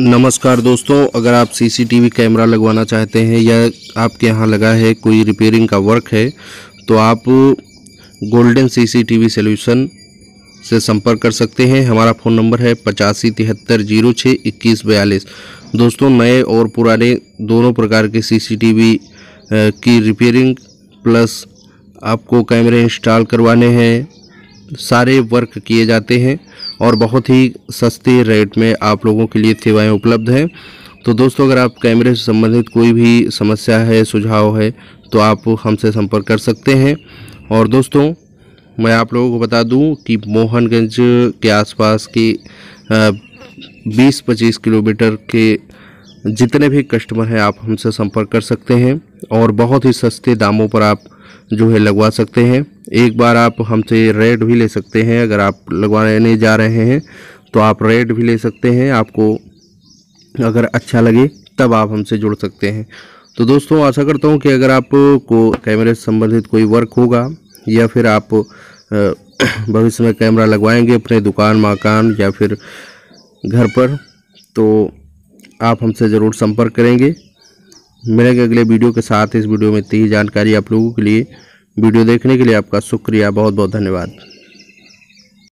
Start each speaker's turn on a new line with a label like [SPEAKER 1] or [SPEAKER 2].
[SPEAKER 1] नमस्कार दोस्तों अगर आप सीसीटीवी कैमरा लगवाना चाहते हैं या आपके यहाँ लगा है कोई रिपेयरिंग का वर्क है तो आप गोल्डन सीसीटीवी सॉल्यूशन से संपर्क कर सकते हैं हमारा फ़ोन नंबर है पचासी तिहत्तर जीरो छः इक्कीस बयालीस दोस्तों नए और पुराने दोनों प्रकार के सीसीटीवी की रिपेयरिंग प्लस आपको कैमरे इंस्टॉल करवाने हैं सारे वर्क किए जाते हैं और बहुत ही सस्ते रेट में आप लोगों के लिए सेवाएँ उपलब्ध हैं तो दोस्तों अगर आप कैमरे से संबंधित कोई भी समस्या है सुझाव है तो आप हमसे संपर्क कर सकते हैं और दोस्तों मैं आप लोगों को बता दूं कि मोहनगंज के आसपास के 20-25 किलोमीटर के जितने भी कस्टमर हैं आप हमसे संपर्क कर सकते हैं और बहुत ही सस्ते दामों पर आप जो है लगवा सकते हैं एक बार आप हमसे रेड भी ले सकते हैं अगर आप लगवाने जा रहे हैं तो आप रेड भी ले सकते हैं आपको अगर अच्छा लगे तब आप हमसे जुड़ सकते हैं तो दोस्तों आशा करता हूँ कि अगर आपको कैमरे से संबंधित कोई वर्क होगा या फिर आप भविष्य में कैमरा लगवाएंगे अपने दुकान मकान या फिर घर पर तो आप हमसे ज़रूर संपर्क करेंगे मिलेंगे अगले वीडियो के साथ इस वीडियो में इतनी जानकारी आप लोगों के लिए वीडियो देखने के लिए आपका शुक्रिया बहुत बहुत धन्यवाद